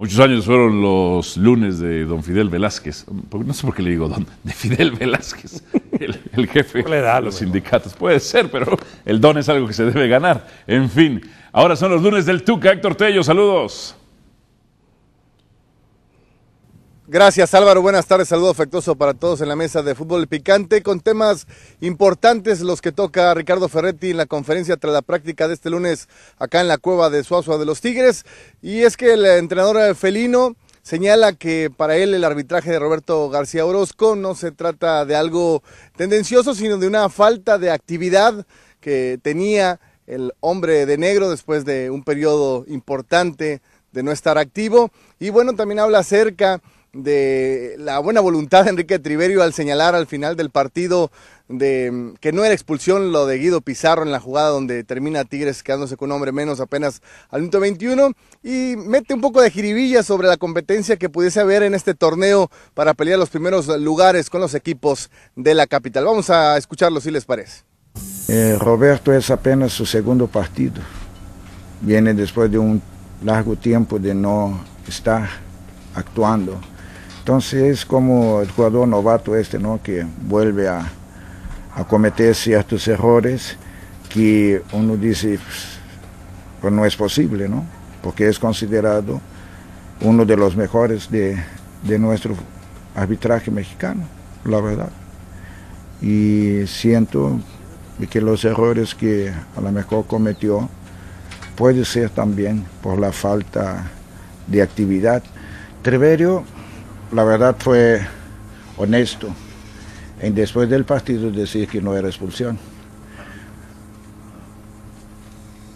Muchos años fueron los lunes de don Fidel Velázquez. No sé por qué le digo don, de Fidel Velázquez, el, jefe de los sindicatos. Puede ser, pero el don es algo que se debe ganar. En fin, ahora son los lunes del Tuca. Héctor Tello, saludos. Gracias Álvaro, buenas tardes, saludo afectuoso para todos en la mesa de fútbol picante con temas importantes los que toca Ricardo Ferretti en la conferencia tras la práctica de este lunes acá en la cueva de Suazua de los Tigres y es que el entrenador felino señala que para él el arbitraje de Roberto García Orozco no se trata de algo tendencioso sino de una falta de actividad que tenía el hombre de negro después de un periodo importante de no estar activo y bueno también habla acerca de la buena voluntad de Enrique Triverio al señalar al final del partido de mm, que no era expulsión lo de Guido Pizarro en la jugada donde termina Tigres quedándose con un hombre menos apenas al minuto 21 y mete un poco de jiribilla sobre la competencia que pudiese haber en este torneo para pelear los primeros lugares con los equipos de la capital. Vamos a escucharlo si les parece. Eh, Roberto es apenas su segundo partido. Viene después de un largo tiempo de no estar actuando. Entonces es como el jugador novato este, ¿no? Que vuelve a, cometer ciertos errores que uno dice, pues, pues, no es posible, ¿no? Porque es considerado uno de los mejores de, de nuestro arbitraje mexicano, la verdad. Y siento que los errores que a lo mejor cometió puede ser también por la falta de actividad. Treverio la verdad fue honesto en después del partido decir que no era expulsión.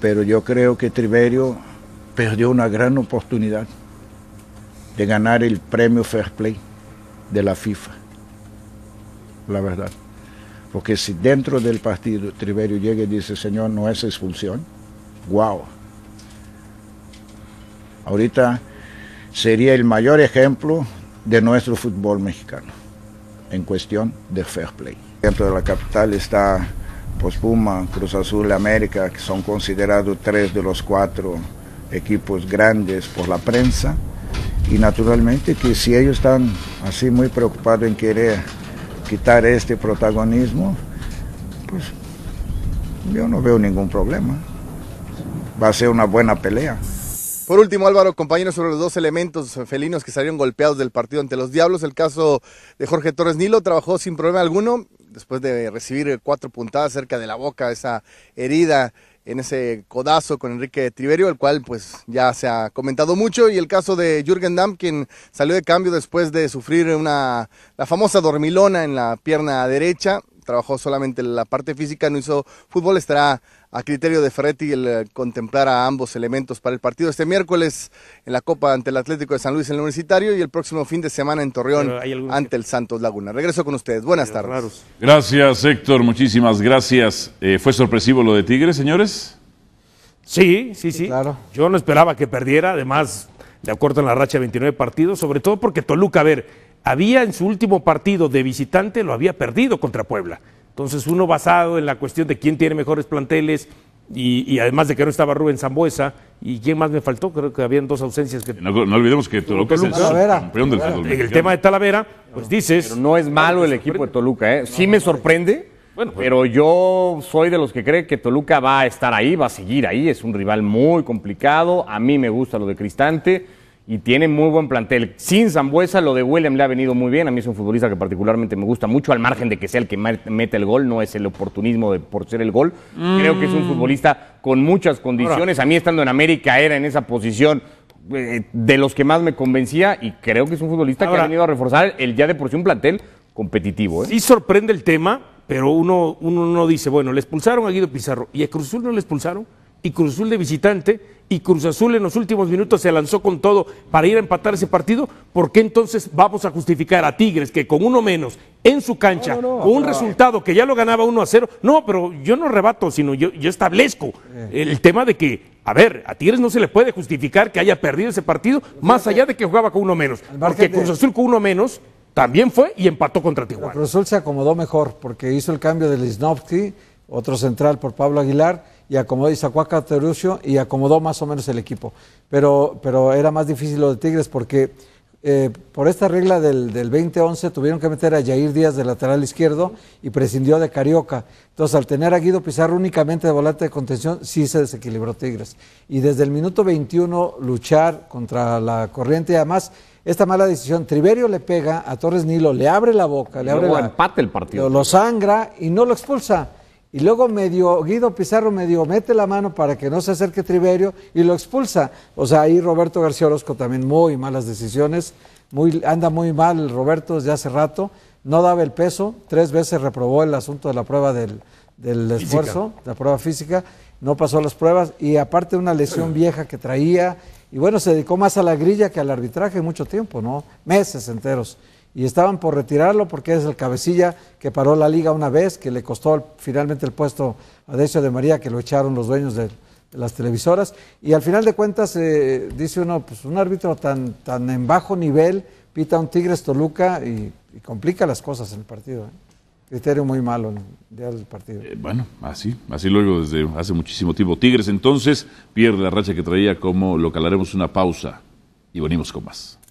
Pero yo creo que Triverio perdió una gran oportunidad de ganar el premio Fair Play de la FIFA, la verdad. Porque si dentro del partido Triverio llega y dice, señor, no es expulsión, wow. Ahorita sería el mayor ejemplo de nuestro fútbol mexicano en cuestión de fair play. Dentro de la capital está pues, Cruz Azul, América, que son considerados tres de los cuatro equipos grandes por la prensa. Y naturalmente que si ellos están así muy preocupados en querer quitar este protagonismo, pues yo no veo ningún problema. Va a ser una buena pelea. Por último, Álvaro, compañeros, sobre los dos elementos felinos que salieron golpeados del partido ante los Diablos, el caso de Jorge Torres Nilo trabajó sin problema alguno, después de recibir cuatro puntadas cerca de la boca, esa herida en ese codazo con Enrique Triverio, el cual pues ya se ha comentado mucho, y el caso de Jürgen Damm, quien salió de cambio después de sufrir una, la famosa dormilona en la pierna derecha, trabajó solamente la parte física, no hizo fútbol. Estará a criterio de Ferretti el eh, contemplar a ambos elementos para el partido este miércoles en la Copa ante el Atlético de San Luis en el Universitario y el próximo fin de semana en Torreón ante el Santos Laguna. Regreso con ustedes. Buenas tardes. Gracias, Héctor. Muchísimas gracias. Eh, ¿Fue sorpresivo lo de Tigres, señores? Sí, sí, sí. Claro. Yo no esperaba que perdiera. Además, le acortan la racha de 29 partidos, sobre todo porque Toluca, a ver, había en su último partido de visitante, lo había perdido contra Puebla. Entonces, uno basado en la cuestión de quién tiene mejores planteles, y, además de que no estaba Rubén Zambuesa, ¿y quién más me faltó? Creo que habían dos ausencias que... No, no olvidemos que Toluca, es el campeón El tema de Talavera, pues dices... Pero no es malo el equipo de Toluca, ¿eh? Sí me sorprende, pues- pero yo soy de los que cree que Toluca va a estar ahí, va a seguir ahí, es un rival muy complicado, a mí me gusta lo de Cristante y tiene muy buen plantel. Sin Zambuesa, lo de Willem le ha venido muy bien. A mí es un futbolista que particularmente me gusta mucho, al margen de que sea el que mete el gol, no es el oportunismo de, por ser el gol. Creo que es un mm. futbolista con muchas condiciones. A mí estando en América era en esa posición eh, de los que más me convencía y creo que es un futbolista que ha venido a reforzar el ya de por sí un plantel competitivo. ¿eh? Sí sorprende el tema, pero uno, uno no dice, bueno, le expulsaron a Guido Pizarro y a Cruzul no le expulsaron y Cruz Azul de visitante y Cruz Azul en los últimos minutos se lanzó con todo para ir a empatar ese partido, ¿por qué entonces vamos a justificar a Tigres que con uno menos en su cancha, con un resultado que ya lo ganaba 1 a 0? No, pero yo no rebato, sino yo, yo establezco eh. el tema de que, a ver, a Tigres no se le puede justificar que haya perdido ese partido, más allá de que jugaba con uno menos, porque Cruz Azul con uno menos también fue y empató contra Tijuana. Cruz Azul se acomodó mejor porque hizo el cambio de Lisnowski, otro central por Pablo Aguilar y acomodó, y sacó a y acomodó más o menos el equipo. Pero, pero era más difícil lo de Tigres porque eh, por esta regla del, del 2011 tuvieron que meter a Jair Díaz de lateral izquierdo y prescindió de Carioca. Entonces, al tener a Guido Pizarro únicamente de volante de contención, sí se desequilibró Tigres. Y desde el minuto 21 luchar contra la corriente y además esta mala decisión. Triverio le pega a Torres Nilo, le abre la boca, le abre la, empate el partido. lo, sangra y no lo expulsa. Y luego medio, Guido Pizarro medio mete la mano para que no se acerque Triverio y lo expulsa. O sea, ahí Roberto García Orozco también muy malas decisiones. Muy, anda muy mal Roberto desde hace rato. No daba el peso. Tres veces reprobó el asunto de la prueba del, esfuerzo, la prueba física. No pasó las pruebas. Y aparte una lesión vieja que traía. Y bueno, se dedicó más a la grilla que al arbitraje mucho tiempo, ¿no? Meses enteros y estaban por retirarlo porque es el cabecilla que paró la liga una vez, que le costó finalmente el puesto a Decio de María, que lo echaron los dueños de, las televisoras. Y al final de cuentas, eh, dice uno, pues un árbitro tan, tan en bajo nivel pita un Tigres Toluca y, complica las cosas en el partido. ¿eh? Criterio muy malo en el del partido. Eh, bueno, así, así lo desde hace muchísimo tiempo. Tigres entonces pierde la racha que traía como lo calaremos una pausa y venimos con más.